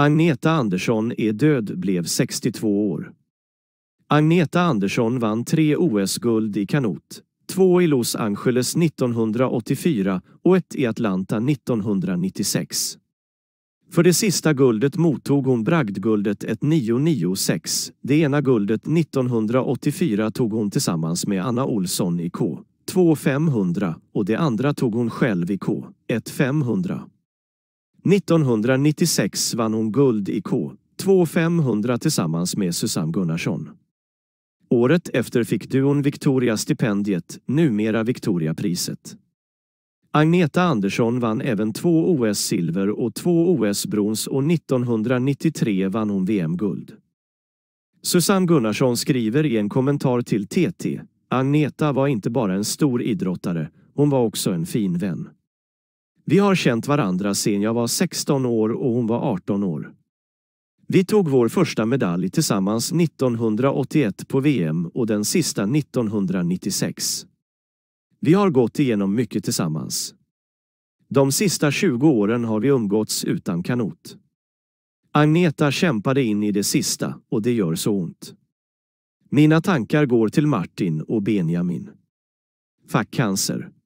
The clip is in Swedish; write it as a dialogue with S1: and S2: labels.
S1: Agneta Andersson är död, blev 62 år. Agneta Andersson vann tre OS-guld i kanot. Två i Los Angeles 1984 och ett i Atlanta 1996. För det sista guldet mottog hon bragdguldet 1996. Det ena guldet 1984 tog hon tillsammans med Anna Olsson i K. 2500 och det andra tog hon själv i K. 1500. 1996 vann hon guld i k 2.500 tillsammans med Susanne Gunnarsson. Året efter fick duon Victoria-stipendiet, numera Victoria-priset. Agneta Andersson vann även två OS-silver och två OS-brons och 1993 vann hon VM-guld. Susanne Gunnarsson skriver i en kommentar till TT Agneta var inte bara en stor idrottare, hon var också en fin vän. Vi har känt varandra sedan jag var 16 år och hon var 18 år. Vi tog vår första medalj tillsammans 1981 på VM och den sista 1996. Vi har gått igenom mycket tillsammans. De sista 20 åren har vi umgåtts utan kanot. Agneta kämpade in i det sista och det gör så ont. Mina tankar går till Martin och Benjamin. Fackcancer.